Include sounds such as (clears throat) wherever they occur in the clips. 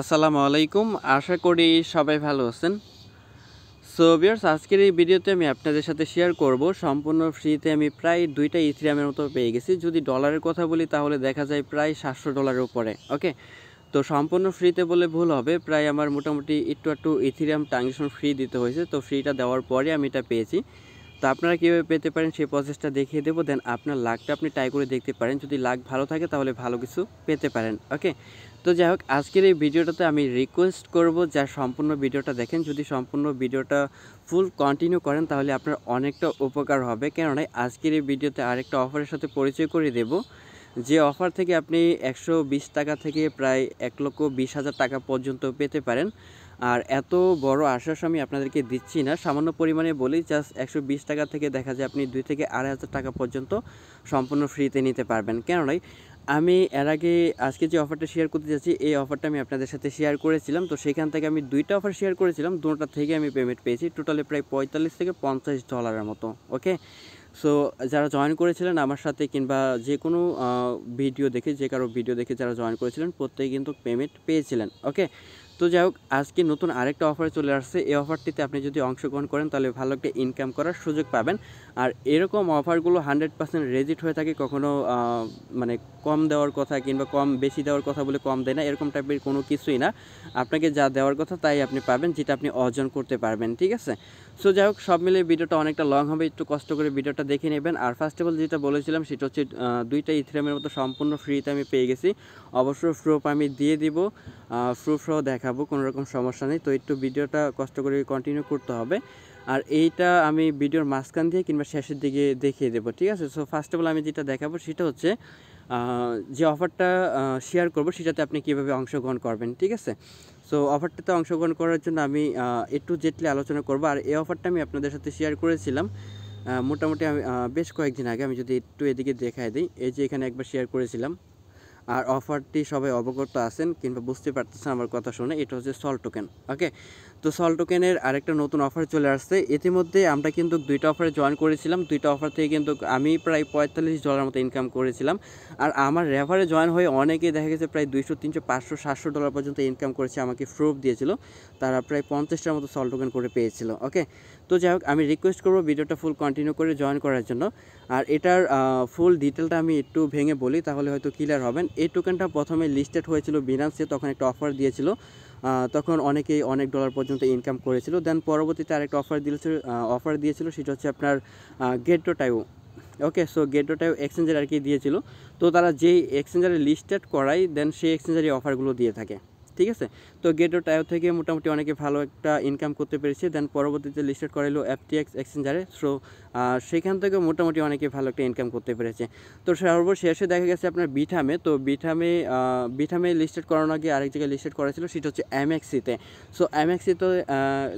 আসসালামু আলাইকুম আশা করি সবাই ভালো আছেন সো বিয়ার্স আজকের এই ভিডিওতে আমি আপনাদের সাথে শেয়ার করব সম্পূর্ণ ফ্রিতে আমি প্রায় দুইটা ইথিরামের মতো পেয়ে গেছি যদি ডলারের কথা বলি তাহলে দেখা যায় প্রায় সাতশো ডলারের উপরে ওকে তো সম্পূর্ণ ফ্রিতে বলে ভুল হবে প্রায় আমার মোটামুটি একটু একটু ইথিরিয়াম ট্রানজেকশন ফ্রি দিতে হয়েছে তো ফ্রিটা দেওয়ার পরে আমি এটা পেয়েছি তো আপনারা কীভাবে পেতে পারেন সেই প্রসেসটা দেখিয়ে দেবো দেন আপনার লাকটা আপনি ট্রাই করে দেখতে পারেন যদি লাক ভালো থাকে তাহলে ভালো কিছু পেতে পারেন ওকে তো যাই হোক আজকের এই ভিডিওটাতে আমি রিকোয়েস্ট করব যা সম্পূর্ণ ভিডিওটা দেখেন যদি সম্পূর্ণ ভিডিওটা ফুল কন্টিনিউ করেন তাহলে আপনার অনেকটা উপকার হবে কেননা আজকের এই ভিডিওতে আরেকটা অফারের সাথে পরিচয় করে দেব যে অফার থেকে আপনি একশো টাকা থেকে প্রায় এক লক্ষ বিশ হাজার টাকা পর্যন্ত পেতে পারেন আর এত বড় আশ্বাস আমি আপনাদেরকে দিচ্ছি না সামান্য পরিমাণে বলি জাস্ট একশো টাকা থেকে দেখা যায় আপনি দুই থেকে আড়াই হাজার টাকা পর্যন্ত সম্পূর্ণ ফ্রিতে নিতে পারবেন কেননা আমি এর আগে আজকে যে অফারটা শেয়ার করতে যাচ্ছি এই অফারটা আমি আপনাদের সাথে শেয়ার করেছিলাম তো সেখান থেকে আমি দুইটা অফার শেয়ার করেছিলাম দুটা থেকে আমি পেমেন্ট পেয়েছি টোটালে প্রায় পঁয়তাল্লিশ থেকে পঞ্চাশ ডলারের মতো ওকে সো যারা জয়েন করেছিলেন আমার সাথে কিংবা যে কোনো ভিডিও দেখে যে কারো ভিডিও দেখে যারা জয়েন করেছিলেন প্রত্যেকে কিন্তু পেমেন্ট পেয়েছিলেন ওকে তো যাই হোক আজকে নতুন আরেকটা অফার চলে আসছে এই অফারটিতে আপনি যদি অংশগ্রহণ করেন তাহলে ভালো একটা ইনকাম করার সুযোগ পাবেন আর এরকম অফারগুলো হান্ড্রেড পার্সেন্ট রেজিট হয়ে থাকে কখনো মানে কম দেওয়ার কথা কিংবা কম বেশি দেওয়ার কথা বলে কম দেয় না এরকম টাইপের কোনো কিছুই না আপনাকে যা দেওয়ার কথা তাই আপনি পাবেন যেটা আপনি অর্জন করতে পারবেন ঠিক আছে সো যাই হোক সব মিলে ভিডিওটা অনেকটা লং হবে একটু কষ্ট করে ভিডিওটা দেখে নেবেন আর ফার্স্ট অফ অল যেটা বলেছিলাম সেটা হচ্ছে দুইটা ইথ্রামের মতো সম্পূর্ণ ফ্রিতে আমি পেয়ে গেছি অবশ্য প্রুফ আমি দিয়ে দিব প্রুফও দেখাবো কোনো রকম সমস্যা নেই তো একটু ভিডিওটা কষ্ট করে কন্টিনিউ করতে হবে আর এইটা আমি ভিডিওর মাঝখান দিয়ে কিংবা শেষের দিকে দেখিয়ে দেবো ঠিক আছে সো ফার্স্ট অফ অল আমি যেটা দেখাবো সেটা হচ্ছে যে অফারটা শেয়ার করব সেটাতে আপনি কীভাবে অংশগ্রহণ করবেন ঠিক আছে সো অফারটাতে অংশগ্রহণ করার জন্য আমি একটু জেটলি আলোচনা করব আর এই অফারটা আমি আপনাদের সাথে শেয়ার করেছিলাম মোটামুটি আমি বেশ কয়েকদিন আগে আমি যদি একটু এদিকে দেখাই দিই এই যে এখানে একবার শেয়ার করেছিলাম আর অফারটি সবাই অবগত আছেন কিংবা বুঝতে পারতেছেন আমার কথা শুনে এটা হচ্ছে সল টোকেন ওকে তো সল টোকেনের আরেকটা নতুন অফার চলে আসছে ইতিমধ্যে আমরা কিন্তু দুইটা অফারে জয়েন করেছিলাম দুইটা অফার থেকে কিন্তু আমি প্রায় পঁয়তাল্লিশ ডলার মতো ইনকাম করেছিলাম আর আমার রেফারে জয়েন হয়ে অনেকেই দেখা গেছে প্রায় দুইশো তিনশো পাঁচশো সাতশো ডলার পর্যন্ত ইনকাম করেছে আমাকে প্রুফ দিয়েছিল তারা প্রায় পঞ্চাশটার মতো সল টোকেন করে পেয়েছিল ওকে তো যাই হোক আমি রিকোয়েস্ট করবো ভিডিওটা ফুল কন্টিনিউ করে জয়েন করার জন্য আর এটার ফুল ডিটেলটা আমি একটু ভেঙে বলি তাহলে হয়তো ক্লিয়ার হবেন এই টোকেনটা প্রথমে লিস্টেড হয়েছিল বিনান্সে তখন একটা অফার দিয়েছিল তখন অনেকেই অনেক ডলার পর্যন্ত ইনকাম করেছিল দেন পরবর্তীতে আরেকটা অফার দিয়েছিল অফার দিয়েছিল সেটা হচ্ছে আপনার টাইও ওকে সো গেটোটাইও এক্সচেঞ্জের আর কি দিয়েছিল তো তারা যেই এক্সচেঞ্জারে লিস্টেড করায় দেন সেই এক্সচেঞ্জারই অফারগুলো দিয়ে থাকে ঠিক আছে তো গেটো টায়ার থেকে মোটামুটি অনেকে ভালো একটা ইনকাম করতে পেরেছে দেন পরবর্তীতে লিস্টেড করাইলো অ্যাপটিএক্স এক্সচেঞ্জারে সো সেখান থেকে মোটামুটি অনেকে ভালো একটা ইনকাম করতে পেরেছে তো সর্বশেষে দেখা গেছে আপনার বিঠামে তো বিঠামে বিঠামে লিস্টেড করানোর আগে আরেক জায়গায় লিস্টেড করা ছিল সেটা হচ্ছে এমএক্সিতে সো এমএক্সিতে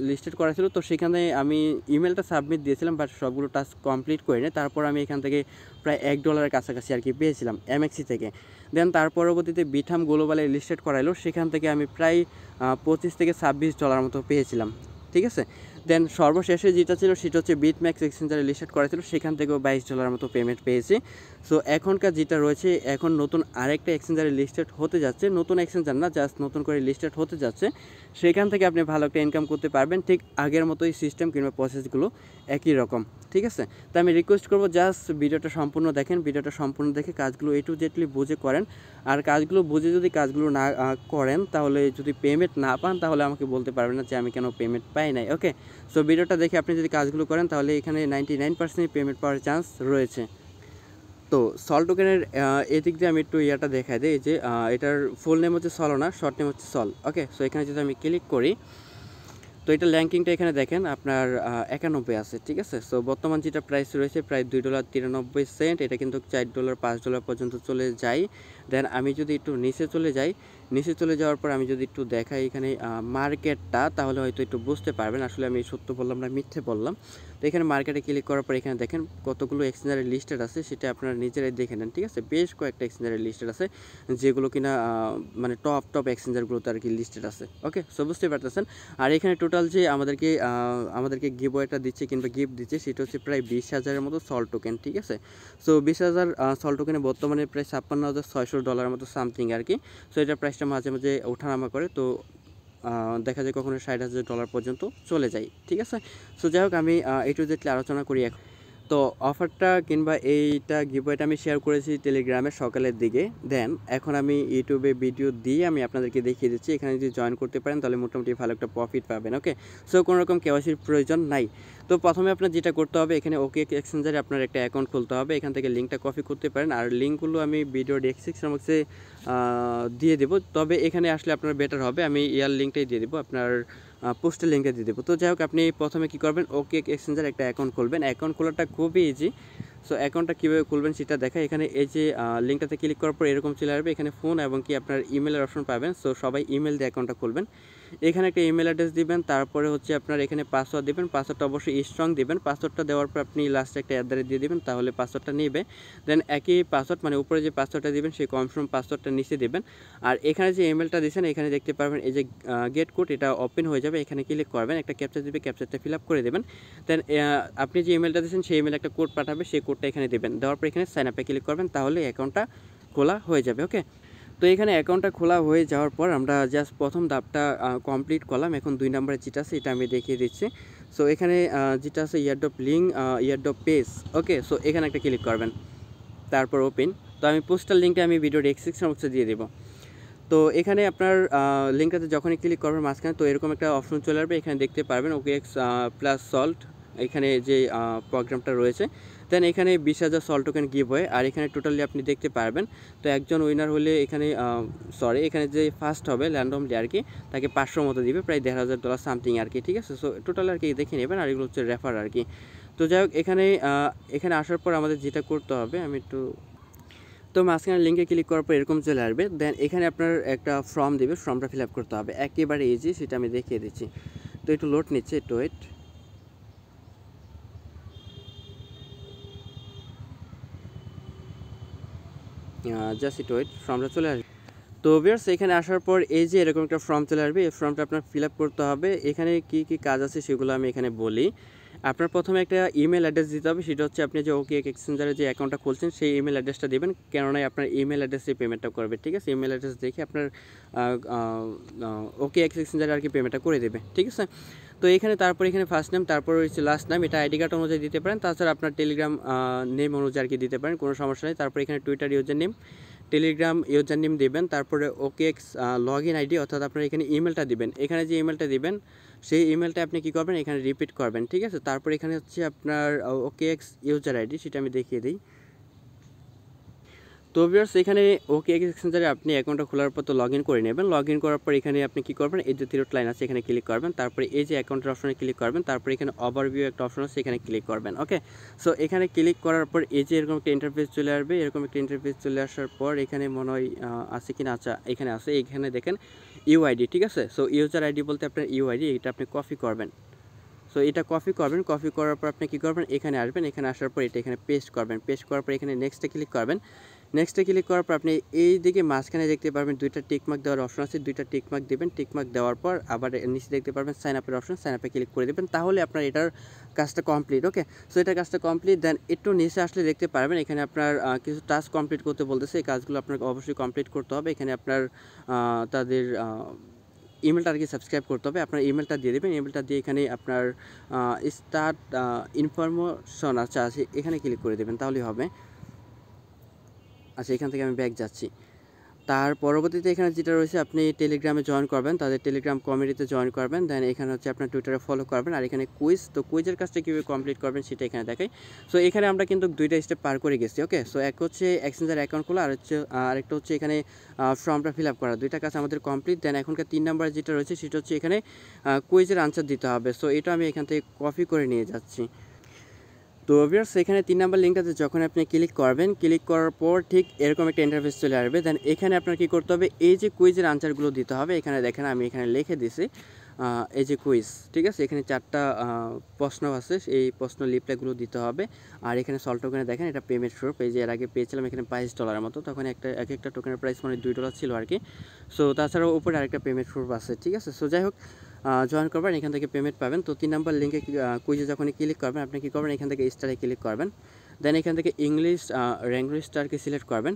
লিস্টেড করা ছিল তো সেখানে আমি ইমেলটা সাবমিট দিয়েছিলাম বাট সবগুলো টাস্ক কমপ্লিট করে তারপর আমি এখান থেকে প্রায় এক ডলারের কাছাকাছি আর কি পেয়েছিলাম এমএক্সি থেকে দেন তার পরবর্তীতে বিঠাম গ্লোবালে লিস্টেড করাইলো সেখান থেকে আমি প্রায় পঁচিশ থেকে ছাব্বিশ ডলার মতো পেয়েছিলাম ঠিক আছে দেন সর্বশেষে যেটা ছিল সেটা হচ্ছে বিট ম্যাক্স এক্সচেঞ্জারে লিস্টেড করা ছিল সেখান থেকেও বাইশ ডলার মতো পেমেন্ট পেয়েছি সো এখনকার যেটা রয়েছে এখন নতুন আরেকটা এক্সচেঞ্জারে লিস্টেড হতে যাচ্ছে নতুন এক্সচেঞ্জার না জাস্ট নতুন করে লিস্টেড হতে যাচ্ছে সেখান থেকে আপনি ভালো একটা ইনকাম করতে পারবেন ঠিক আগের মতোই সিস্টেম কিংবা প্রসেসগুলো একই রকম ঠিক আছে তো আমি রিকোয়েস্ট করবো জাস্ট ভিডিওটা সম্পূর্ণ দেখেন ভিডিওটা সম্পূর্ণ দেখে কাজগুলো এ টু জেটলি বুঝে করেন আর কাজগুলো বুঝে যদি কাজগুলো না করেন তাহলে যদি পেমেন্ট না পান তাহলে আমাকে বলতে পারবেন না যে আমি কেন পেমেন্ট পাই নাই ওকে সো ভিডিওটা দেখে আপনি যদি কাজগুলো করেন তাহলে এখানে নাইনটি পেমেন্ট পাওয়ার চান্স রয়েছে তো সল টোকেনের এদিক দিয়ে আমি একটু ইয়েটা দেখাই দিই যে এটার ফুল নেম হচ্ছে সলোনা শর্ট নেম হচ্ছে সল ওকে সো এখানে যদি আমি ক্লিক করি তো এটা ল্যাঙ্কিংটা এখানে দেখেন আপনার একানব্বই আছে ঠিক আছে সো বর্তমান যেটা প্রাইস রয়েছে প্রায় দুই ডলার তিরানব্বই সেন্ট এটা কিন্তু চার ডলার পাঁচ ডলার পর্যন্ত চলে যায় দেন আমি যদি একটু নিচে চলে যাই নিচে চলে যাওয়ার পর আমি যদি একটু দেখাই এখানে মার্কেটটা তাহলে হয়তো একটু বুঝতে পারবেন আসলে আমি সত্য বললাম না মিথ্যে বললাম তো এখানে মার্কেটে ক্লিক করার পর এখানে দেখেন কতগুলো এক্সচেঞ্জারের লিস্টেড আছে সেটা আপনারা নিজেরাই দেখে নেন ঠিক আছে বেশ কয়েকটা এক্সচেঞ্জারের লিস্টেড আছে যেগুলো কিনা মানে টপ টপ এক্সচেঞ্জারগুলোতে আর কি লিস্টেড আছে ওকে সো বুঝতে পারতেছেন আর এখানে টোটাল যে আমাদেরকে আমাদেরকে ওয়েটা দিচ্ছে কিংবা গিফট দিচ্ছে সেটা হচ্ছে প্রায় বিশ হাজারের মতো সল টোকেন ঠিক আছে সো বিশ হাজার সল টোকেনে বর্তমানে প্রায় ছাপ্পান্ন হাজার ছয়শো ডলারের মতো সামথিং আর কি সো এটা প্রাইসটা মাঝে মাঝে ওঠানামা করে তো দেখা যায় কখনো ষাট হাজার ডলার পর্যন্ত চলে যায় ঠিক আছে সো যাই হোক আমি এটু জেটলি আলোচনা করি এখন তো অফারটা কিংবা এইটা গিফটটা আমি শেয়ার করেছি টেলিগ্রামে সকালের দিকে দেন এখন আমি ইউটিউবে ভিডিও দিয়ে আমি আপনাদেরকে দেখিয়ে দিচ্ছি এখানে যদি জয়েন করতে পারেন তাহলে মোটামুটি ভালো একটা প্রফিট পাবেন ওকে সো কোনো রকম কেওয়াসির প্রয়োজন নাই তো প্রথমে আপনার যেটা করতে হবে এখানে ওকে এক্সচেঞ্জারে আপনার একটা অ্যাকাউন্ট খুলতে হবে এখান থেকে লিঙ্কটা কপি করতে পারেন আর লিঙ্কগুলো আমি ভিডিও ডেসক্রিপশন বক্সে দিয়ে দেবো তবে এখানে আসলে আপনার বেটার হবে আমি ইয়ার লিঙ্কটাই দিয়ে দেবো আপনার পোস্টের লিঙ্কে দিয়ে দেবো তো যাই হোক আপনি প্রথমে কী করবেন ওকে এক্সচেঞ্জের একটা অ্যাকাউন্ট খুলবেন অ্যাকাউন্ট খোলাটা খুবই ইজি সো অ্যাকাউন্টটা কীভাবে খুলবেন সেটা দেখা এখানে এই যে লিঙ্কটাতে ক্লিক করার পর এরকম চলে আসবে এখানে ফোন এবং কি আপনার ইমেলের অপশন পাবেন সো সবাই ইমেল দিয়ে অ্যাকাউন্টটা খুলবেন এখানে একটা ইমেল অ্যাড্রেস দিবেন তারপরে হচ্ছে আপনার এখানে পাসওয়ার্ড দিবেন পাসওয়ার্ডটা অবশ্যই স্ট্রং দিবেন পাসওয়ার্ডটা দেওয়ার পর আপনি লাস্টে একটা অ্যাড্রেস দিয়ে দিবেন তাহলে পাসওয়ার্ডটা নেবে দেন একই পাসওয়ার্ড মানে উপরে যে পাসওয়ার্ডটা দিবেন সেই কনফার্ম পাসওয়ার্ডটা নিচে দিবেন আর এখানে যে ইমেলটা দিচ্ছেন এখানে দেখতে পারবেন এই যে গেট কোড এটা ওপেন হয়ে যাবে এখানে ক্লিক করবেন একটা ক্যাপচার দিবে ক্যাপচারটা ফিল আপ করে দেবেন দেন আপনি যে ইমেলটা দিয়েছেন সেই ইমেল একটা কোড পাঠাবে সেই কোডটা এখানে দেবেন দেওয়ার পর এখানে সাইন আপে ক্লিক করবেন তাহলে অ্যাকাউন্টটা খোলা হয়ে যাবে ওকে তো এখানে অ্যাকাউন্টটা খোলা হয়ে যাওয়ার পর আমরা জাস্ট প্রথম ধাপটা কমপ্লিট করলাম এখন দুই নম্বরে যেটা আছে এটা আমি দেখিয়ে দিচ্ছি সো এখানে যেটা আছে airdrop link airdrop page okay so এখানে একটা ক্লিক করবেন তারপর ওপেন তো আমি পোস্টাল লিঙ্কটা আমি ভিডিও ডেসক্রিপশন বক্সে দিয়ে দেবো তো এখানে আপনার লিঙ্কটাতে যখনই ক্লিক করবেন মাঝখানে তো এরকম একটা অপশন চলে আসবে এখানে দেখতে পারবেন ওকে এক্স প্লাস সল্ট এখানে যে প্রোগ্রামটা রয়েছে দেন এখানে বিশ হাজার সল টোকেন গিভ হয় আর এখানে টোটালি আপনি দেখতে পারবেন তো একজন উইনার হলে এখানে সরি এখানে যে ফার্স্ট হবে র্যান্ডমলি আর কি তাকে পাঁচশো মতো দিবে প্রায় দেড় হাজার ডলার সামথিং আর কি ঠিক আছে সো টোটাল আর কি দেখে নেবেন আর এগুলো হচ্ছে রেফার আর কি তো যাই হোক এখানে এখানে আসার পর আমাদের যেটা করতে হবে আমি একটু তো মাঝখানে লিঙ্কে ক্লিক করার পর এরকম চলে আসবে দেন এখানে আপনার একটা ফর্ম দেবে ফর্মটা ফিল আপ করতে হবে একেবারে ইজি সেটা আমি দেখিয়ে দিচ্ছি তো একটু লোড নিচ্ছে একটু ওয়েট জাস্ট ইট ওয়েট ফর্মটা চলে আসবে তো বিয়ার্স এখানে আসার পর এই যে এরকম একটা ফর্ম চলে আসবে এই ফর্মটা আপনার ফিল করতে হবে এখানে কি কি কাজ আছে সেগুলো আমি এখানে বলি আপনার প্রথমে একটা ইমেল অ্যাড্রেস দিতে হবে সেটা হচ্ছে আপনি যে ওকে এক্সচেঞ্জারে যে অ্যাকাউন্টটা খুলছেন সেই ইমেল অ্যাড্রেসটা দেবেন কেননা আপনার ইমেল অ্যাড্রেসে পেমেন্টটা করবে ঠিক আছে ইমেল অ্যাড্রেস দেখে আপনার ওকে এক্সচেঞ্জারে আর কি পেমেন্টটা করে দেবে ঠিক আছে তো এখানে তারপর এখানে ফার্স্ট নেম তারপর রয়েছে লাস্ট নাম এটা আইডি কার্ড অনুযায়ী দিতে পারেন তাছাড়া আপনার টেলিগ্রাম নেম অনুযায়ী আর কি দিতে পারেন কোনো সমস্যা নেই তারপর এখানে Twitter user name Telegram user name দেবেন তারপরে okay X log in ID অর্থাৎ আপনার এখানে ইমেলটা দিবেন এখানে যে ইমেলটা দিবেন সেই ইমেলটা আপনি কী করবেন এখানে রিপিট করবেন ঠিক আছে তারপর এখানে হচ্ছে আপনার ওকে এক্স ইউজার আইডি সেটা আমি দেখিয়ে দিই তো ভিউয়ার্স এখানে ওকে সেন্টারে আপনি অ্যাকাউন্টটা খোলার পর তো লগ করে নেবেন লগ করার পর এখানে আপনি কি করবেন এই যে তিরোট লাইন আছে এখানে ক্লিক করবেন তারপরে এই যে অ্যাকাউন্টের অপশনে ক্লিক করবেন তারপরে এখানে ওভারভিউ একটা অপশন আছে এখানে ক্লিক করবেন ওকে সো এখানে ক্লিক করার পর এই যে এরকম একটা ইন্টারফেস চলে আসবে এরকম একটা ইন্টারফেস চলে আসার পর এখানে মনে হয় আছে কিনা আচ্ছা এখানে আছে এখানে দেখেন ইউআইডি ঠিক আছে সো ইউজার আইডি বলতে আপনার ইউআইডি এটা আপনি কপি করবেন সো এটা কপি করবেন কপি করার পর আপনি কী করবেন এখানে আসবেন এখানে আসার পর এটা এখানে পেস্ট করবেন পেস্ট করার পর এখানে নেক্সটে ক্লিক করবেন নেক্সটে ক্লিক করার পর আপনি এই দিকে মাঝখানে দেখতে পারবেন দুইটা টিকমার্ক দেওয়ার অপশন আছে দুইটা টিকমার্ক দেবেন টিকমার্ক দেওয়ার পর আবার নিচে দেখতে পারবেন সাইন আপের অপশন সাইন আপে ক্লিক করে দেবেন তাহলে আপনার এটার কাজটা কমপ্লিট ওকে সো এটার কাজটা কমপ্লিট দেন একটু নিচে আসলে দেখতে পারবেন এখানে আপনার কিছু টাস্ক কমপ্লিট করতে বলতেছে এই কাজগুলো আপনাকে অবশ্যই কমপ্লিট করতে হবে এখানে আপনার তাদের ইমেলটা আর কি সাবস্ক্রাইব করতে হবে আপনার ইমেলটা দিয়ে দেবেন ইমেলটা দিয়ে এখানে আপনার স্টার্ট ইনফরমেশন আছে আছে এখানে ক্লিক করে দেবেন তাহলেই হবে আচ্ছা এখান থেকে আমি ব্যাক যাচ্ছি তার পরবর্তীতে এখানে যেটা রয়েছে আপনি টেলিগ্রামে জয়েন করবেন তাদের টেলিগ্রাম কমিটিতে জয়েন করবেন দেন এখানে হচ্ছে আপনার টুইটারে ফলো করবেন আর এখানে কুইজ তো কুইজের কাজটা কীভাবে কমপ্লিট করবেন সেটা এখানে দেখাই সো এখানে আমরা কিন্তু দুইটা স্টেপ পার করে গেছি ওকে সো এক হচ্ছে এক্সচেঞ্জের অ্যাকাউন্ট খোলা আর হচ্ছে আরেকটা হচ্ছে এখানে ফর্মটা ফিল আপ করা দুইটা কাজ আমাদের কমপ্লিট দেন এখনকার তিন নাম্বার যেটা রয়েছে সেটা হচ্ছে এখানে কুইজের আনসার দিতে হবে সো এটা আমি এখান থেকে কপি করে নিয়ে যাচ্ছি তো অবভিয়াস এখানে তিন নাম্বার আছে যখন আপনি ক্লিক করবেন ক্লিক করার পর ঠিক এরকম একটা ইন্টারফেস চলে আসবে দেন এখানে আপনার কী করতে হবে এই যে কুইজের আনসারগুলো দিতে হবে এখানে দেখেন আমি এখানে লিখে দিছি এই যে কুইজ ঠিক আছে এখানে চারটা প্রশ্ন আছে এই প্রশ্ন লিপলেগুলো দিতে হবে আর এখানে সল টোকেনে দেখেন এটা পেমেন্ট স্বরূপ এই যে এর আগে পেয়েছিলাম এখানে বাইশ ডলারের মতো তখন একটা এক একটা টোকেনের প্রাইস মানে দুই ডলার ছিল আর কি সো তাছাড়াও উপরে আরেকটা পেমেন্ট স্বরূপ আছে ঠিক আছে সো যাই হোক জয়েন করবেন এখান থেকে পেমেন্ট পাবেন তো তিন নম্বর লিঙ্কে কুইজে যখনই ক্লিক করবেন আপনি কী করবেন এখান থেকে স্টারে ক্লিক করবেন দেন এখান থেকে ইংলিশ র্যাঙ্ক স্টারকে সিলেক্ট করবেন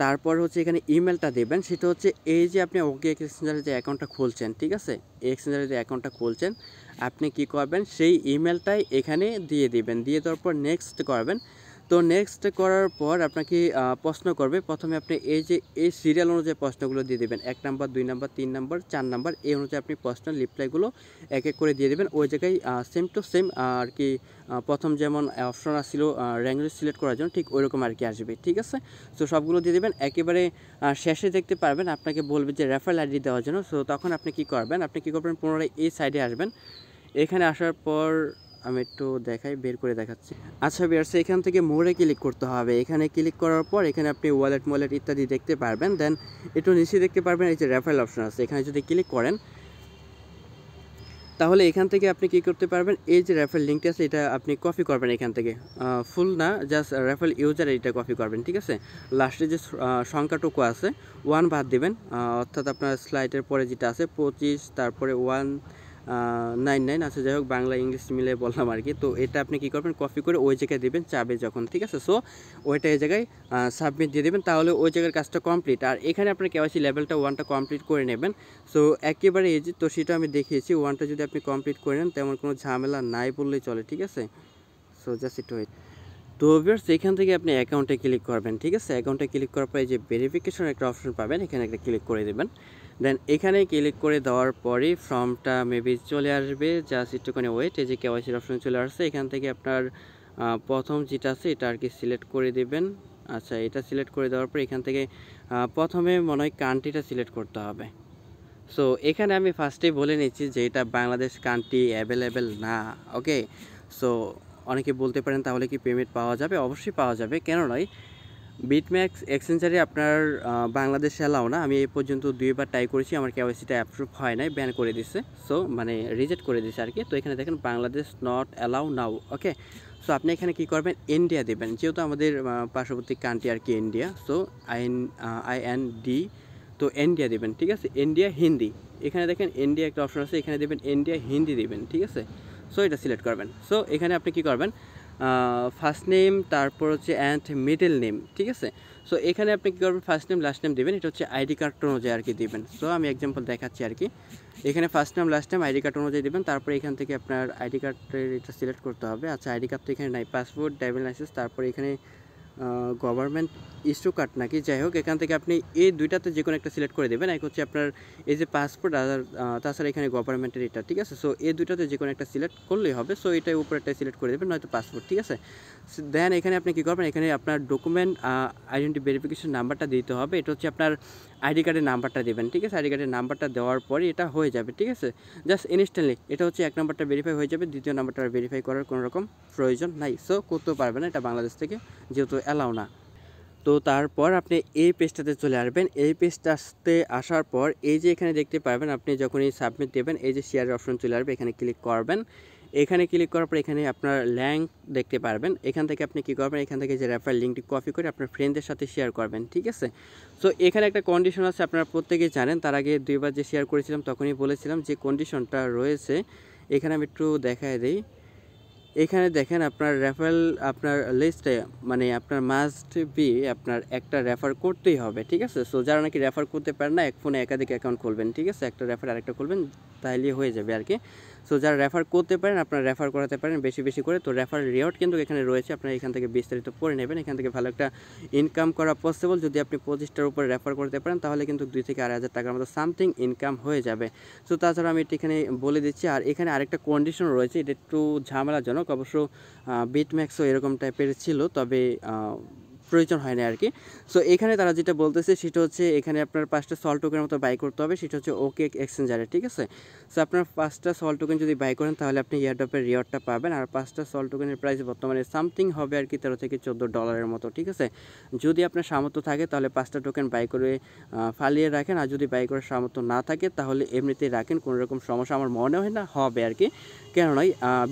তারপর হচ্ছে এখানে ইমেলটা দেবেন সেটা হচ্ছে এই যে আপনি ওকে এক্সচেঞ্জারে যে অ্যাকাউন্টটা খুলছেন ঠিক আছে এক্সচেঞ্জারে যে অ্যাকাউন্টটা খুলছেন আপনি কি করবেন সেই ইমেলটাই এখানে দিয়ে দিবেন দিয়ে দেওয়ার পর নেক্সট করবেন তো নেক্সট করার পর আপনাকে প্রশ্ন করবে প্রথমে আপনি এই যে এই সিরিয়াল অনুযায়ী প্রশ্নগুলো দিয়ে দেবেন এক নাম্বার দুই নাম্বার তিন নাম্বার চার নাম্বার এই অনুযায়ী আপনি প্রশ্ন রিপ্লাইগুলো এক এক করে দিয়ে দেবেন ওই জায়গায় সেম টু সেম আর কি প্রথম যেমন অপশন আসছিল ল্যাঙ্গুয়েজ সিলেক্ট করার জন্য ঠিক ওইরকম আর কি আসবে ঠিক আছে সো সবগুলো দিয়ে দেবেন একেবারে শেষে দেখতে পারবেন আপনাকে বলবে যে রেফারেল আইডি দেওয়ার জন্য সো তখন আপনি কি করবেন আপনি কি করবেন পুনরায় এই সাইডে আসবেন এখানে আসার পর আমি একটু দেখাই বের করে দেখাচ্ছি আচ্ছা বিয়ার্স এখান থেকে মোড়ে ক্লিক করতে হবে এখানে ক্লিক করার পর এখানে আপনি ওয়ালেট মোয়ালেট ইত্যাদি দেখতে পারবেন দেন একটু নিচে দেখতে পারবেন এই যে রেফারেল অপশন আছে এখানে যদি ক্লিক করেন তাহলে এখান থেকে আপনি কি করতে পারবেন এই যে রেফারেল লিঙ্কটা আছে এটা আপনি কপি করবেন এখান থেকে ফুল না জাস্ট রেফারেল ইউজার এটা কপি করবেন ঠিক আছে লাস্টে যে সংখ্যাটুকু আছে ওয়ান বাদ দেবেন অর্থাৎ আপনার স্লাইডের পরে যেটা আছে পঁচিশ তারপরে ওয়ান নাইন নাইন আচ্ছা যাই হোক বাংলা ইংলিশ মিলে বললাম আর কি তো এটা আপনি কী করবেন কপি করে ওই জায়গায় দেবেন চাবে যখন ঠিক আছে সো ওইটা এই জায়গায় সাবমিট দিয়ে দেবেন তাহলে ওই জায়গার কাজটা কমপ্লিট আর এখানে আপনার কেওয়াইসি লেভেলটা ওয়ানটা কমপ্লিট করে নেবেন সো একেবারে এই যে তো সেটা আমি দেখিয়েছি ওয়ানটা যদি আপনি কমপ্লিট করে নেন তেমন কোনো ঝামেলা নাই বললেই চলে ঠিক আছে সো জাস্ট ইট ওয়েট তো ভিয়ার্স এখান থেকে আপনি অ্যাকাউন্টে ক্লিক করবেন ঠিক আছে অ্যাকাউন্টে ক্লিক করার পরে যে ভেরিফিকেশন একটা অপশন পাবেন এখানে একটা ক্লিক করে দেবেন দেন এখানে ক্লিক করে দেওয়ার পরে ফর্মটা মেবি চলে আসবে জাস্ট একটুখানি ওয়েট এই যে কেওয়াইসির অপশন চলে আসছে এখান থেকে আপনার প্রথম যেটা আছে এটা আর কি সিলেক্ট করে দেবেন আচ্ছা এটা সিলেক্ট করে দেওয়ার পর এখান থেকে প্রথমে মনে হয় কান্ট্রিটা সিলেক্ট করতে হবে সো এখানে আমি ফার্স্টেই বলে নিচ্ছি যে এটা বাংলাদেশ কান্ট্রি অ্যাভেলেবেল না ওকে সো অনেকে বলতে পারেন তাহলে কি পেমেন্ট পাওয়া যাবে অবশ্যই পাওয়া যাবে কেন নয় বিটম্যাক্স এক্সচেঞ্জারে আপনার বাংলাদেশে এলাও না আমি এই পর্যন্ত দুইবার ট্রাই করেছি আমার ক্যাপাসিটা অ্যাপ্রুভ হয় নাই ব্যান করে দিছে সো মানে রিজেক্ট করে দিছে আর কি তো এখানে দেখেন Bangladesh not allow now okay so আপনি এখানে কি করবেন ইন্ডিয়া দেবেন যেহেতু আমাদের পার্শ্ববর্তী কান্ট্রি আর কি ইন্ডিয়া সো আইন আই এন ডি তো ইন্ডিয়া দেবেন ঠিক আছে ইন্ডিয়া হিন্দি এখানে দেখেন ইন্ডিয়া একটা অপশন আছে এখানে দেবেন ইন্ডিয়া হিন্দি দেবেন ঠিক আছে সো এটা সিলেক্ট করবেন সো এখানে আপনি কি করবেন ফার্স্ট নেম তারপর হচ্ছে অ্যান্ড মিডল নেম ঠিক আছে সো এখানে আপনি কী করবেন ফার্স্ট নেম লাস্ট নেম দেবেন এটা হচ্ছে আইডি কার্ড অনুযায়ী আর কি দেবেন সো আমি এক্সাম্পল দেখাচ্ছি আর কি এখানে first name last name ID card অনুযায়ী দেবেন তারপর এখান থেকে আপনার আইডি কার্ডের এটা সিলেক্ট করতে হবে আচ্ছা আইডি কার্ড তো এখানে নাই পাসপোর্ট ড্রাইভিং লাইসেন্স তারপর এখানে গভর্নমেন্ট ইস্যু কার্ড নাকি যাই হোক এখান থেকে আপনি এই দুইটাতে যে কোনো একটা সিলেক্ট করে দেবেন এক হচ্ছে আপনার এই যে পাসপোর্ট আর তাছাড়া এখানে গভর্নমেন্টের এটা ঠিক আছে সো এই দুইটাতে যে কোনো একটা সিলেক্ট করলেই হবে সো উপর একটা সিলেক্ট করে দেবেন নয়তো পাসপোর্ট ঠিক আছে দেন এখানে আপনি কী করবেন এখানে আপনার ডকুমেন্ট আইডেন্টি ভেরিফিকেশন নাম্বারটা দিতে হবে এটা হচ্ছে আপনার আইডি কার্ডের নাম্বারটা দেবেন ঠিক আছে আইডি কার্ডের নাম্বারটা দেওয়ার পরে এটা হয়ে যাবে ঠিক আছে জাস্ট ইনস্ট্যান্টলি এটা হচ্ছে এক নাম্বারটা ভেরিফাই হয়ে যাবে দ্বিতীয় নাম্বারটা ভেরিফাই করার কোনো রকম প্রয়োজন নাই সো করতেও পারবেন এটা বাংলাদেশ থেকে যেহেতু অ্যালাউ না তো তারপর আপনি এই পেজটাতে চলে আসবেন এই পেজটাতে আসার পর এই যে এখানে দেখতে পারবেন আপনি যখনই সাবমিট দেবেন এই যে শেয়ারের অপশন চলে আসবে এখানে ক্লিক করবেন এখানে ক্লিক করার পর এখানে আপনার ল্যাঙ্ক দেখতে পারবেন এখান থেকে আপনি কী করবেন এখান থেকে যে রেফার লিঙ্কটি কপি করে আপনার ফ্রেন্ডদের সাথে শেয়ার করবেন ঠিক আছে সো এখানে একটা কন্ডিশন আছে আপনারা প্রত্যেকেই জানেন তার আগে দুইবার যে শেয়ার করেছিলাম তখনই বলেছিলাম যে কন্ডিশনটা রয়েছে এখানে আমি একটু দেখায় দিই এখানে দেখেন আপনার রেফারেল আপনার লিস্টে মানে আপনার মাস্ট বি আপনার একটা রেফার করতেই হবে ঠিক আছে সো যারা নাকি রেফার করতে পারেন না এক ফোনে একাধিক অ্যাকাউন্ট খুলবেন ঠিক আছে একটা রেফার আরেকটা খুলবেন তাইলে হয়ে যাবে আর কি সো যারা রেফার করতে পারেন আপনারা রেফার করাতে পারেন বেশি বেশি করে তো রেফার রেওয়ার্ড কিন্তু এখানে রয়েছে আপনারা এখান থেকে বিস্তারিত পড়ে নেবেন এখান থেকে ভালো একটা ইনকাম করা পসিবল যদি আপনি পঁচিশটার উপরে রেফার করতে পারেন তাহলে কিন্তু দুই থেকে আড়াই হাজার টাকার মতো সামথিং ইনকাম হয়ে যাবে সো তাছাড়া আমি এটা এখানে বলে দিচ্ছি আর এখানে আরেকটা কন্ডিশন রয়েছে এটা একটু ঝামেলাজনক অবশ্য বিটম্যাক্সও এরকম টাইপের ছিল তবে প্রয়োজন হয় না আর কি সো এখানে তারা যেটা বলতেছে সেটা হচ্ছে এখানে আপনার পাঁচটা সল টোকেনের মতো বাই করতে হবে সেটা হচ্ছে ওকে এক্সচেঞ্জারে ঠিক আছে সো আপনার পাঁচটা সল টোকেন যদি বাই করেন তাহলে আপনি ইয়ারডপের রিওয়ার্ডটা পাবেন আর পাঁচটা সল টোকেনের প্রাইস বর্তমানে সামথিং হবে আর কি তেরো থেকে চোদ্দো ডলারের মতো ঠিক আছে যদি আপনার সামর্থ্য থাকে তাহলে পাঁচটা টোকেন বাই করে ফালিয়ে রাখেন আর যদি বাই করার সামর্থ্য না থাকে তাহলে এমনিতেই রাখেন কোনো রকম সমস্যা আমার মনে হয় না হবে আর কি কেননা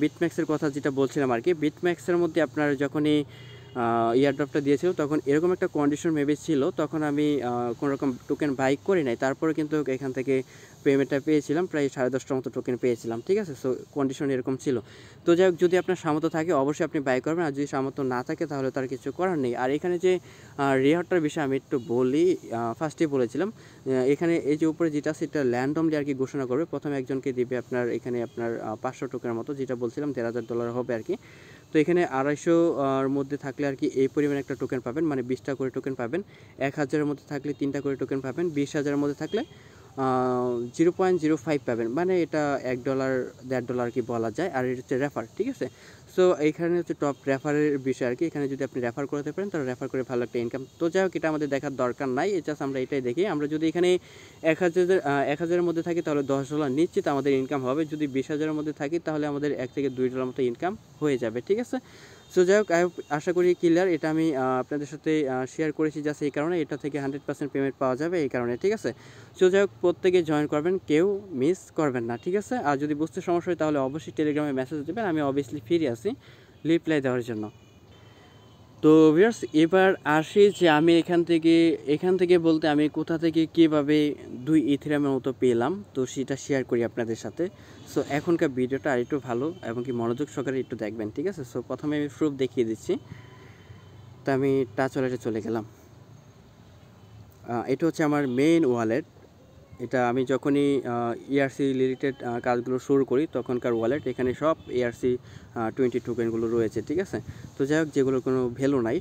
বিটম্যাক্সের কথা যেটা বলছিলাম আর কি বিটম্যাক্সের মধ্যে আপনার যখনই এয়ারড্রপটা দিয়েছিল তখন এরকম একটা কন্ডিশন মেবি ছিল তখন আমি রকম টোকেন বাই করি নাই তারপরে কিন্তু এখান থেকে পেমেন্টটা পেয়েছিলাম প্রায় সাড়ে দশটার মতো টোকেন পেয়েছিলাম ঠিক আছে সো কন্ডিশন এরকম ছিল তো যাই হোক যদি আপনার সামর্থ্য থাকে অবশ্যই আপনি বাই করবেন আর যদি সামর্থ্য না থাকে তাহলে তার কিছু করার নেই আর এখানে যে রিহারটার বিষয়ে আমি একটু বলি ফার্স্টেই বলেছিলাম এখানে এই যে উপরে যেটা সেটা ল্যান্ডমলি আর কি ঘোষণা করবে প্রথমে একজনকে দিবে আপনার এখানে আপনার পাঁচশো টোকেনের মতো যেটা বলছিলাম দেড় হাজার ডলার হবে আর কি তো এখানে আড়াইশো মধ্যে থাকলে আর কি এই পরিমাণ একটা টোকেন পাবেন মানে বিশটা করে টোকেন পাবেন এক হাজারের মধ্যে থাকলে তিনটা করে টোকেন পাবেন বিশ হাজারের মধ্যে থাকলে জিরো পয়েন্ট জিরো ফাইভ পাবেন মানে এটা এক ডলার দেড় ডলার কি বলা যায় আর এটা হচ্ছে রেফার ঠিক আছে সো এইখানে হচ্ছে টপ রেফারের বিষয় আর কি এখানে যদি আপনি রেফার করতে পারেন তাহলে রেফার করে ভালো একটা ইনকাম তো যাই হোক এটা আমাদের দেখার দরকার নাই এ আমরা এটাই দেখি আমরা যদি এখানে এক হাজার এক হাজারের মধ্যে থাকি তাহলে দশ ডলার নিশ্চিত আমাদের ইনকাম হবে যদি বিশ হাজারের মধ্যে থাকি তাহলে আমাদের এক থেকে দুই ডলার মতো ইনকাম হয়ে যাবে ঠিক আছে সো যাই হোক আশা করি ক্লিয়ার এটা আমি আপনাদের সাথে শেয়ার করেছি জাস্ট এই কারণে এটা থেকে হান্ড্রেড পার্সেন্ট পেমেন্ট পাওয়া যাবে এই কারণে ঠিক আছে সো যাই হোক প্রত্যেকে জয়েন করবেন কেউ মিস করবেন না ঠিক আছে আর যদি বুঝতে সমস্যা হয় তাহলে অবশ্যই টেলিগ্রামে মেসেজ দেবেন আমি অবভিয়াসলি ফিরে আসি রিপ্লাই দেওয়ার জন্য তো ভিয়ার্স এবার আসি যে আমি এখান থেকে এখান থেকে বলতে আমি কোথা থেকে কীভাবে দুই ইথিরামের মতো পেলাম তো সেটা শেয়ার করি আপনাদের সাথে সো এখনকার ভিডিওটা আর একটু ভালো এবং কি মনোযোগ সহকারে একটু দেখবেন ঠিক আছে সো প্রথমে আমি প্রুফ দেখিয়ে দিচ্ছি তো আমি টাচ ওয়ালেটে চলে গেলাম এটা হচ্ছে আমার মেইন ওয়ালেট এটা আমি যখনই ইআরসি রিলেটেড e কাজগুলো শুরু করি তখনকার ওয়ালেট এখানে সব ইআরসি টোয়েন্টি টোকেনগুলো রয়েছে ঠিক আছে তো যাই হোক যেগুলোর কোনো ভ্যালু নাই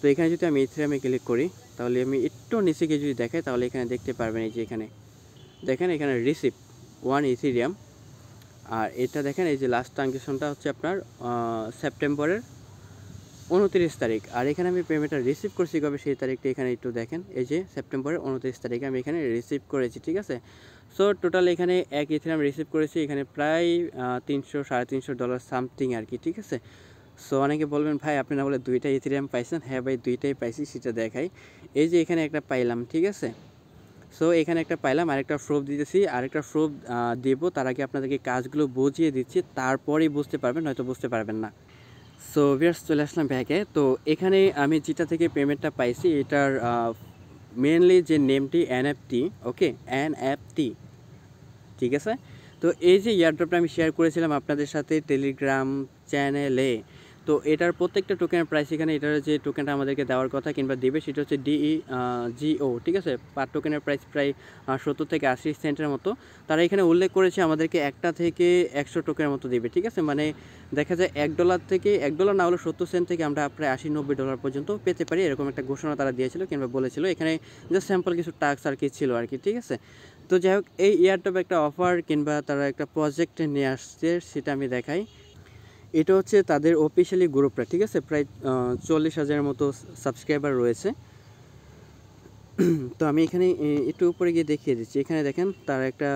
তো এখানে যদি আমি ইথেরিয়ামে ক্লিক করি তাহলে আমি একটু নিচে গিয়ে যদি দেখাই তাহলে এখানে দেখতে পারবেন এই যে এখানে দেখেন এখানে রিসিপ ওয়ান ইথিরিয়াম আর এটা দেখেন এই যে লাস্ট ট্রানজেকশনটা হচ্ছে আপনার সেপ্টেম্বরের উনত্রিশ তারিখ আর এখানে আমি পেমেন্টটা রিসিভ করছি কবে সেই তারিখটা এখানে একটু দেখেন এই যে সেপ্টেম্বরের উনত্রিশ তারিখে আমি এখানে রিসিভ করেছি ঠিক আছে সো টোটাল এখানে এক ইথেরাম রিসিভ করেছি এখানে প্রায় তিনশো সাড়ে তিনশো ডলার সামথিং আর কি ঠিক আছে সো অনেকে বলবেন ভাই আপনি না বলে দুইটা ইথেরিয়াম পাইছেন হ্যাঁ ভাই দুইটাই পাইছি সেটা দেখাই এই যে এখানে একটা পাইলাম ঠিক আছে সো এখানে একটা পাইলাম আরেকটা ফ্রোপ দিতেছি আরেকটা ফ্রোপ দেবো তার আগে আপনাদেরকে কাজগুলো বুঝিয়ে দিচ্ছি তারপরেই বুঝতে পারবেন হয়তো বুঝতে পারবেন না সো ভিয়ার্স চলে আসলাম ব্যাগে তো এখানে আমি যেটা থেকে পেমেন্টটা পাইছি এটার মেনলি যে নেমটি এনএফটি ওকে এনএফটি ঠিক আছে তো এই যে ইয়ারড্রপটা আমি শেয়ার করেছিলাম আপনাদের সাথে টেলিগ্রাম চ্যানেলে তো এটার প্রত্যেকটা টোকেনের প্রাইস এখানে এটার যে টোকেনটা আমাদেরকে দেওয়ার কথা কিংবা দেবে সেটা হচ্ছে ডিই জিও e, ঠিক আছে পার টোকেনের প্রাইস প্রায় সত্তর থেকে আশি সেন্টের মতো তারা এখানে উল্লেখ করেছে আমাদেরকে একটা থেকে একশো টোকেনের মতো দেবে ঠিক আছে মানে দেখা যায় এক ডলার থেকে এক ডলার না হলে সত্তর সেন্ট থেকে আমরা প্রায় আশি নব্বই ডলার পর্যন্ত পেতে পারি এরকম একটা ঘোষণা তারা দিয়েছিল কিংবা বলেছিল এখানে জাস্ট স্যাম্পল কিছু টাস্ক আর কি ছিল আর কি ঠিক আছে তো যাই হোক এই ইয়ারটপ একটা অফার কিংবা তারা একটা প্রজেক্ট নিয়ে আসছে সেটা আমি দেখাই এটা হচ্ছে তাদের অফিসিয়ালি গ্রুপটা ঠিক আছে প্রায় চল্লিশ হাজারের মতো সাবস্ক্রাইবার রয়েছে তো আমি এখানে একটু উপরে গিয়ে দেখিয়ে দিচ্ছি এখানে দেখেন তার একটা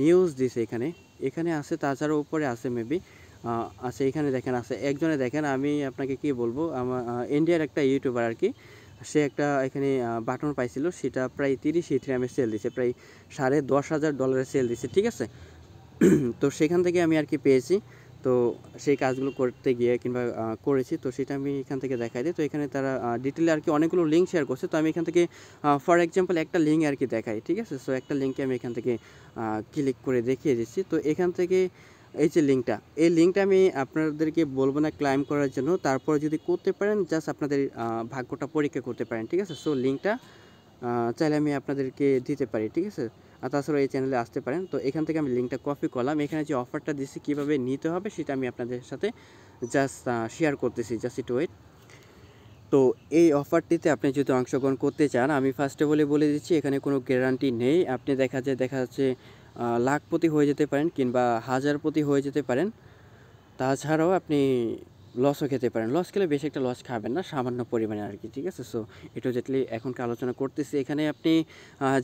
নিউজ দিছে এখানে এখানে আছে তাছাড়া উপরে আছে মেবি আছে এখানে দেখেন আছে একজনে দেখেন আমি আপনাকে কি বলবো আমার ইন্ডিয়ার একটা ইউটিউবার আর কি সে একটা এখানে বাটন পাইছিল সেটা প্রায় তিরিশ ইথ্রামে সেল দিছে প্রায় সাড়ে দশ হাজার ডলারে সেল দিছে ঠিক আছে (clears throat) তো সেখান থেকে আমি আর কি পেয়েছি তো সেই কাজগুলো করতে গিয়ে কিংবা করেছি তো সেটা আমি এখান থেকে দেখাই দিই তো এখানে তারা ডিটেলে আর কি অনেকগুলো লিঙ্ক শেয়ার করছে তো আমি এখান থেকে ফর এক্সাম্পল একটা লিঙ্ক আর কি দেখাই ঠিক আছে সো একটা লিঙ্কে আমি এখান থেকে ক্লিক করে দেখিয়ে দিচ্ছি তো এখান থেকে এই যে লিঙ্কটা এই লিঙ্কটা আমি আপনাদেরকে বলবো না ক্লাইম করার জন্য তারপরে যদি করতে পারেন জাস্ট আপনাদের ভাগ্যটা পরীক্ষা করতে পারেন ঠিক আছে সো লিঙ্কটা চাইলে আমি আপনাদেরকে দিতে পারি ঠিক আছে তাছাড়াও এই চ্যানেলে আসতে পারেন তো এখান থেকে আমি লিঙ্কটা কপি করলাম এখানে যে অফারটা দিচ্ছি কীভাবে নিতে হবে সেটা আমি আপনাদের সাথে জাস্ট শেয়ার করতেছি জাস্ট ইট ওয়েট তো এই অফারটিতে আপনি যদি অংশগ্রহণ করতে চান আমি ফার্স্ট বলে বলে দিচ্ছি এখানে কোনো গ্যারান্টি নেই আপনি দেখা যায় দেখা যাচ্ছে লাখপতি হয়ে যেতে পারেন কিংবা হাজারপতি হয়ে যেতে পারেন তাছাড়াও আপনি লসও খেতে পারেন লস খেলে বেশি একটা লস খাবেন না সামান্য পরিমাণে আর কি ঠিক আছে সো এটা যেটা এখনকে আলোচনা করতেছি এখানে আপনি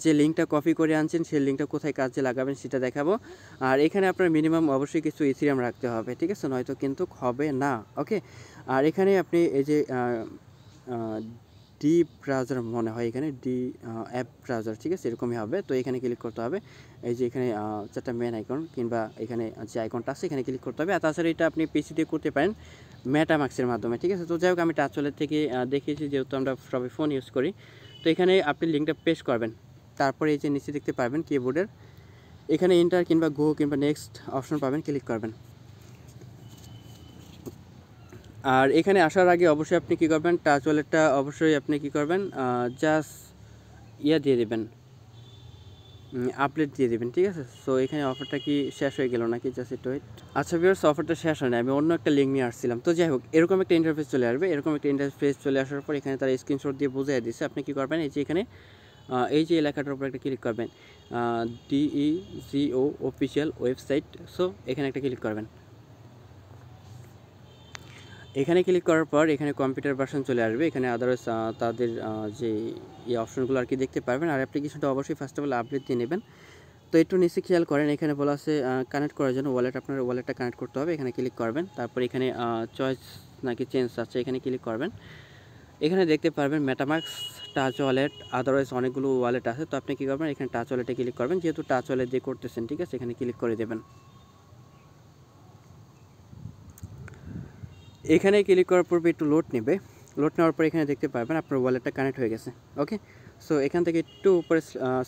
যে লিঙ্কটা কপি করে আনছেন সেই লিঙ্কটা কোথায় কাজে লাগাবেন সেটা দেখাবো আর এখানে আপনার মিনিমাম অবশ্যই কিছু ইথিরিয়াম রাখতে হবে ঠিক আছে নয়তো কিন্তু হবে না ওকে আর এখানে আপনি এই যে ডি ব্রাউজার মনে হয় এখানে ডি অ্যাপ ব্রাউজার ঠিক আছে এরকমই হবে তো এখানে ক্লিক করতে হবে এই যে এখানে চারটা মেন আইকন কিংবা এখানে যে আইকনটা আছে এখানে ক্লিক করতে হবে আর তাছাড়া এটা আপনি পিসিতে করতে পারেন মেটামাক্সের মাধ্যমে ঠিক আছে তো যাই হোক আমি টাচলের থেকে দেখিয়েছি যেহেতু আমরা সবাই ফোন ইউজ করি তো এখানে আপনি লিঙ্কটা পেশ করবেন তারপরে এই যে নিচে দেখতে পারবেন কিবোর্ডের এখানে ইন্টার কিংবা গো কিংবা নেক্সট অপশন পাবেন ক্লিক করবেন আর এখানে আসার আগে অবশ্যই আপনি কি করবেন টাচ ওয়ালেটটা অবশ্যই আপনি কি করবেন জাস্ট ইয়া দিয়ে দেবেন আপডেট দিয়ে দেবেন ঠিক আছে সো এখানে অফারটা কি শেষ হয়ে গেল নাকি জাস্ট একটু ওয়েট আচ্ছা ভিউর্স অফারটা শেষ হয়নি আমি অন্য একটা লিঙ্ক নিয়ে আসছিলাম তো যাই হোক এরকম একটা ইন্টারফেস চলে আসবে এরকম একটা ইন্টারফেস চলে আসার পর এখানে তারা স্ক্রিনশট দিয়ে বোঝাই দিচ্ছে আপনি কী করবেন এই যে এখানে এই যে এলাকাটার উপর একটা ক্লিক করবেন ডিই জিও অফিসিয়াল ওয়েবসাইট সো এখানে একটা ক্লিক করবেন এখানে ক্লিক করার পর এখানে কম্পিউটার ভার্সন চলে আসবে এখানে আদারওয়াইজ তাদের যে এই অপশনগুলো আর কি দেখতে পারবেন আর অ্যাপ্লিকেশনটা অবশ্যই ফার্স্ট অফ অল আপডেট দিয়ে নেবেন তো একটু নিচে খেয়াল করেন এখানে বলা আছে কানেক্ট করার জন্য ওয়ালেট আপনার ওয়ালেটটা কানেক্ট করতে হবে এখানে ক্লিক করবেন তারপর এখানে চয়েস নাকি চেঞ্জ আছে এখানে ক্লিক করবেন এখানে দেখতে পারবেন মেটামার্কস টাচ ওয়ালেট আদারওয়াইজ অনেকগুলো ওয়ালেট আছে তো আপনি কী করবেন এখানে টাচ ওয়ালেটে ক্লিক করবেন যেহেতু টাচ ওয়ালেট দিয়ে করতেছেন ঠিক আছে এখানে ক্লিক করে দেবেন এখানে ক্লিক করার পূর্বে একটু লোড নেবে লোড নেওয়ার পর এখানে দেখতে পারবেন আপনার ওয়ালেটটা কানেক্ট হয়ে গেছে ওকে সো এখান থেকে একটু উপরে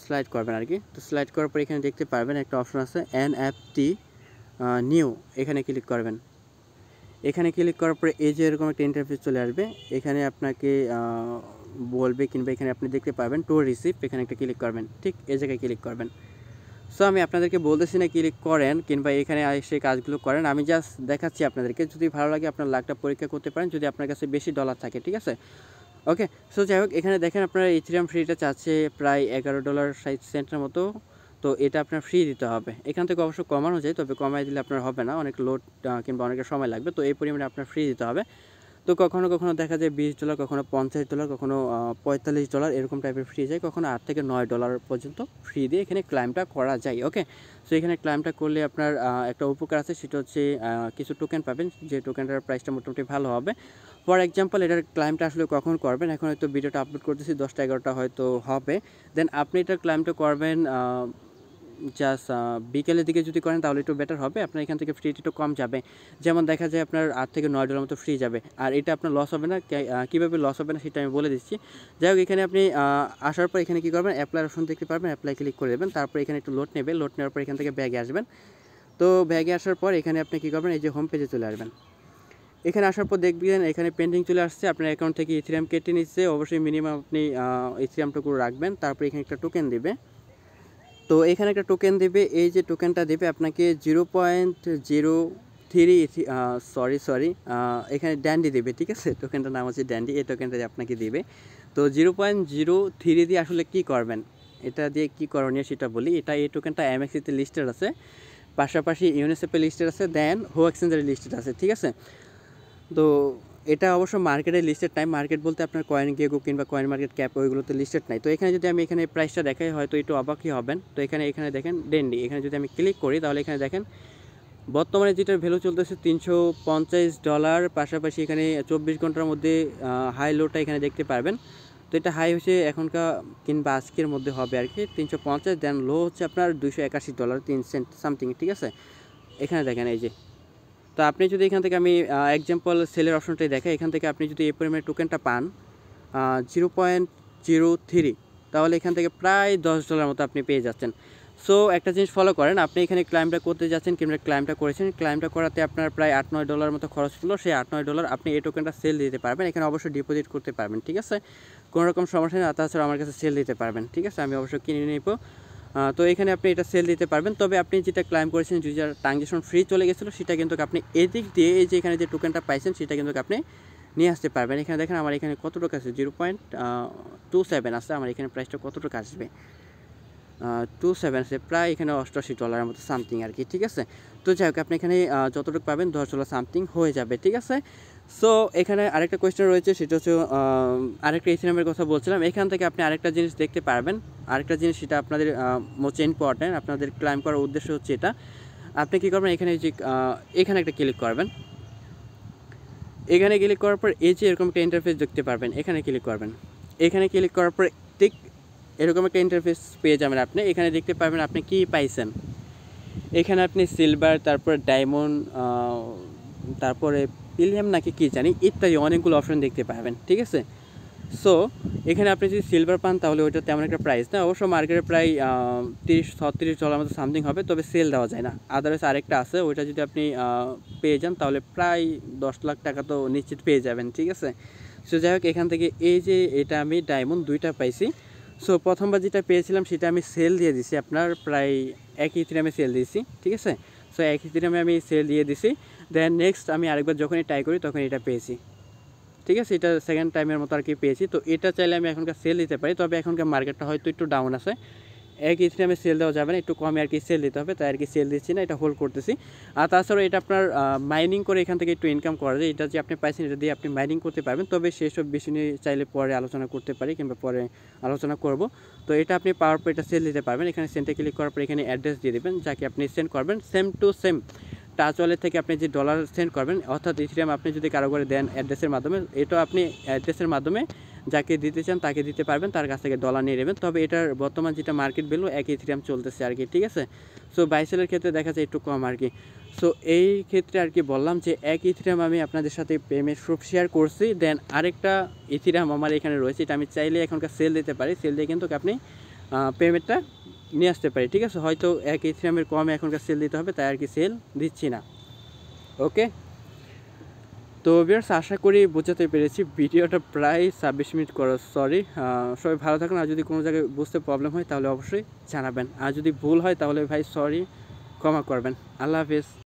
স্লাইড করবেন আর কি তো স্লাইড করার পর এখানে দেখতে পারবেন একটা অপশন আছে এন অ্যাপ টি নিউ এখানে ক্লিক করবেন এখানে ক্লিক করার পরে এই যে এরকম একটা ইন্টারফেস চলে আসবে এখানে আপনাকে বলবে কিংবা এখানে আপনি দেখতে পাবেন টু রিসিভ এখানে একটা ক্লিক করবেন ঠিক এই জায়গায় ক্লিক করবেন সো আমি আপনাদেরকে বলতেছি না ক্লিক করেন কিংবা এখানে সেই কাজগুলো করেন আমি জাস্ট দেখাচ্ছি আপনাদেরকে যদি ভালো লাগে আপনার লাখটা পরীক্ষা করতে পারেন যদি আপনার কাছে বেশি ডলার থাকে ঠিক আছে ওকে সো যাই হোক এখানে দেখেন আপনার ইথিরিয়াম ফ্রিটা চাচ্ছে প্রায় এগারো ডলার সাইজ সেন্টের মতো তো এটা আপনার ফ্রি দিতে হবে এখান থেকে অবশ্য কমানো যায় তবে কমাই দিলে আপনার হবে না অনেক লোড কিংবা অনেকের সময় লাগবে তো এই পরিমাণে আপনার ফ্রি দিতে হবে তো কখনো কখনো দেখা যায় বিশ ডলার কখনো পঞ্চাশ ডলার কখনো পঁয়তাল্লিশ ডলার এরকম টাইপের ফ্রি যায় কখনো আট থেকে নয় ডলার পর্যন্ত ফ্রি দিয়ে এখানে ক্লাইমটা করা যায় ওকে সো এখানে ক্লাইমটা করলে আপনার একটা উপকার আছে সেটা হচ্ছে কিছু টোকেন পাবেন যে টোকেনটার প্রাইসটা মোটামুটি ভালো হবে ফর এক্সাম্পল এটার ক্লাইমটা আসলে কখন করবেন এখন হয়তো ভিডিওটা আপলোড করতেছি দশটা এগারোটা হয়তো হবে দেন আপনি এটার ক্লাইমটা করবেন জাস্ট বিকেলের দিকে যদি করেন তাহলে একটু বেটার হবে আপনার এখান থেকে ফ্রিটা একটু কম যাবে যেমন দেখা যায় আপনার আট থেকে নয় ডলার মতো ফ্রি যাবে আর এটা আপনার লস হবে না কীভাবে লস হবে না সেটা আমি বলে দিচ্ছি যাই হোক এখানে আপনি আসার পর এখানে কী করবেন অ্যাপ্লাই অপশন দেখতে পারবেন অ্যাপ্লাই ক্লিক করে দেবেন তারপর এখানে একটু লোড নেবে লোড নেওয়ার পর এখান থেকে ব্যাগে আসবেন তো ব্যাগে আসার পর এখানে আপনি কী করবেন এই যে হোম পেজে চলে আসবেন এখানে আসার পর দেখবেন এখানে পেন্ডিং চলে আসছে আপনার অ্যাকাউন্ট থেকে ইথিরিয়াম কেটে নিচ্ছে অবশ্যই মিনিমাম আপনি ইথিরিয়ামটুকু টুকু রাখবেন তারপর এখানে একটা টোকেন দেবে তো এখানে একটা টোকেন দেবে এই যে টোকেনটা দেবে আপনাকে zero point zero three sorry sorry এখানে ড্যান্ডি দেবে ঠিক আছে টোকেনটার নাম হচ্ছে ড্যান্ডি এই টোকেনটা আপনাকে দেবে তো জিরো পয়েন্ট জিরো থ্রি দিয়ে আসলে কী করবেন এটা দিয়ে কী করণীয় সেটা বলি এটা এই টোকেনটা এমএক্সিতে লিস্টেড আছে পাশাপাশি ইউনিসেফে লিস্টেড আছে দেন হো এক্সচেঞ্জের লিস্টেড আছে ঠিক আছে তো এটা অবশ্য মার্কেটে লিস্টেড নাই মার্কেট বলতে আপনার কয়েন গেগো কিংবা কয়েন মার্কেট ক্যাপ ওইগুলোতে লিস্টেড নাই তো এখানে যদি আমি এখানে প্রাইসটা দেখাই হয়তো একটু অবাকই হবেন তো এখানে এখানে দেখেন ডেন্ডি এখানে যদি আমি ক্লিক করি তাহলে এখানে দেখেন বর্তমানে যেটার ভ্যালু চলতেছে তিনশো পঞ্চাশ ডলার পাশাপাশি এখানে চব্বিশ ঘন্টার মধ্যে হাই লোটা এখানে দেখতে পারবেন তো এটা হাই হচ্ছে এখনকার কিংবা আজকের মধ্যে হবে আর কি তিনশো পঞ্চাশ দেন লো হচ্ছে আপনার দুশো একাশি ডলার তিন সেন্ট সামথিং ঠিক আছে এখানে দেখেন এই যে তো আপনি যদি এখান থেকে আমি এক্সাম্পল সেলের অপশনটাই দেখাই এখান থেকে আপনি যদি এই পরিমাণে টোকেনটা পান জিরো পয়েন্ট জিরো থ্রি তাহলে এখান থেকে প্রায় দশ ডলার মতো আপনি পেয়ে যাচ্ছেন সো একটা জিনিস ফলো করেন আপনি এখানে ক্লাইমটা করতে যাচ্ছেন কিংবা ক্লাইমটা করেছেন ক্লাইমটা করাতে আপনার প্রায় আট নয় ডলার মতো খরচ হলো সেই আট নয় ডলার আপনি এই টোকেনটা সেল দিতে পারবেন এখানে অবশ্যই ডিপোজিট করতে পারবেন ঠিক আছে কোনোরকম সমস্যা নেই তাছাড়া আমার কাছে সেল দিতে পারবেন ঠিক আছে আমি অবশ্যই কিনে নেব তো এখানে আপনি এটা সেল দিতে পারবেন তবে আপনি যেটা ক্লাইম করেছেন যার ট্রানজেকশন ফ্রি চলে গেছিলো সেটা কিন্তু আপনি এদিক দিয়ে এই যে এখানে যে টোকেনটা পাইছেন সেটা কিন্তু আপনি নিয়ে আসতে পারবেন এখানে দেখেন আমার এখানে কত টাকা আছে জিরো পয়েন্ট টু সেভেন আছে আমার এখানে প্রাইসটা কত টাকা আসবে টু সেভেন আছে প্রায় এখানে অষ্টআশি ডলারের মতো সামথিং আর কি ঠিক আছে তো যাই হোক আপনি এখানে যতটুকু পাবেন দশ ডলার সামথিং হয়ে যাবে ঠিক আছে সো এখানে আরেকটা কোয়েশ্চেন রয়েছে সেটা হচ্ছে আরেকটা নামের কথা বলছিলাম এখান থেকে আপনি আরেকটা জিনিস দেখতে পারবেন আরেকটা জিনিস সেটা আপনাদের মোস্ট ইম্পর্ট্যান্ট আপনাদের ক্লাইম করার উদ্দেশ্য হচ্ছে এটা আপনি কী করবেন এখানে যে এখানে একটা ক্লিক করবেন এখানে ক্লিক করার পর এই যে এরকম একটা ইন্টারফেস দেখতে পারবেন এখানে ক্লিক করবেন এখানে ক্লিক করার পর ঠিক এরকম একটা ইন্টারফেস পেয়ে যাবেন আপনি এখানে দেখতে পারবেন আপনি কি পাইছেন এখানে আপনি সিলভার তারপর ডায়মন্ড তারপরে পিলিয়াম নাকি কী জানি ইত্যাদি অনেকগুলো অপশন দেখতে পাবেন ঠিক আছে সো এখানে আপনি যদি সিলভার পান তাহলে ওইটা তেমন একটা প্রাইস না অবশ্য মার্কেটে প্রায় তিরিশ ছত্রিশ ডলার মতো সামথিং হবে তবে সেল দেওয়া যায় না আদারওয়াইজ আরেকটা আছে ওইটা যদি আপনি পেয়ে যান তাহলে প্রায় দশ লাখ টাকা তো নিশ্চিত পেয়ে যাবেন ঠিক আছে সো যাই হোক এখান থেকে এই যে এটা আমি ডায়মন্ড দুইটা পাইছি সো প্রথমবার যেটা পেয়েছিলাম সেটা আমি সেল দিয়ে দিছি আপনার প্রায় একই আমি সেল দিয়েছি ঠিক আছে সো এক ইথিরামে আমি সেল দিয়ে দিছি দেন নেক্সট আমি আরেকবার যখনই ট্রাই করি তখন এটা পেয়েছি ঠিক আছে এটা সেকেন্ড টাইমের মতো আর কি পেয়েছি তো এটা চাইলে আমি এখনকার সেল দিতে পারি তবে এখনকার মার্কেটটা হয়তো একটু ডাউন আছে এক ইঞ্চি আমি সেল দেওয়া যাবে না একটু কমে আর কি সেল দিতে হবে তাই আর কি সেল দিচ্ছি না এটা হোল্ড করতেছি আর তাছাড়াও এটা আপনার মাইনিং করে এখান থেকে একটু ইনকাম করা যায় এটা যে আপনি পাইছেন এটা দিয়ে আপনি মাইনিং করতে পারবেন তবে সেসব বিষয় নিয়ে চাইলে পরে আলোচনা করতে পারি কিংবা পরে আলোচনা করব তো এটা আপনি পাওয়ার পর এটা সেল দিতে পারবেন এখানে সেন্টে ক্লিক করার পর এখানে অ্যাড্রেস দিয়ে দেবেন যাকে আপনি সেন্ড করবেন same to same touch wallet থেকে আপনি যে ডলার সেন্ড করবেন অর্থাৎ ইথিরিয়াম আপনি যদি কারো করে দেন অ্যাড্রেসের মাধ্যমে এটা আপনি অ্যাড্রেসের মাধ্যমে যাকে দিতে চান তাকে দিতে পারবেন তার কাছ থেকে ডলার নিয়ে নেবেন তবে এটার বর্তমান যেটা মার্কেট ভ্যালু এক ইথিরিয়াম চলতেছে আর কি ঠিক আছে সো বাইসেলের ক্ষেত্রে দেখা যায় একটু কম আর কি সো এই ক্ষেত্রে আর কি বললাম যে এক ইথিরাম আমি আপনাদের সাথে পেমেন্ট প্রুফ শেয়ার করছি দেন আরেকটা ইথিরাম আমার এখানে রয়েছে এটা আমি চাইলে এখনকার সেল দিতে পারি সেল দিয়ে কিন্তু আপনি পেমেন্টটা নিয়ে আসতে পারি ঠিক আছে হয়তো এক ইথিরামের কমে এখনকার সেল দিতে হবে তাই আর কি সেল দিচ্ছি না ওকে তো বিয়ার্স আশা করি বোঝাতে পেরেছি ভিডিওটা প্রায় ছাব্বিশ মিনিট করো সরি সবাই ভালো থাকুন আর যদি কোনো জায়গায় বুঝতে প্রবলেম হয় তাহলে অবশ্যই জানাবেন আর যদি ভুল হয় তাহলে ভাই সরি ক্ষমা করবেন আল্লাহ হাফিজ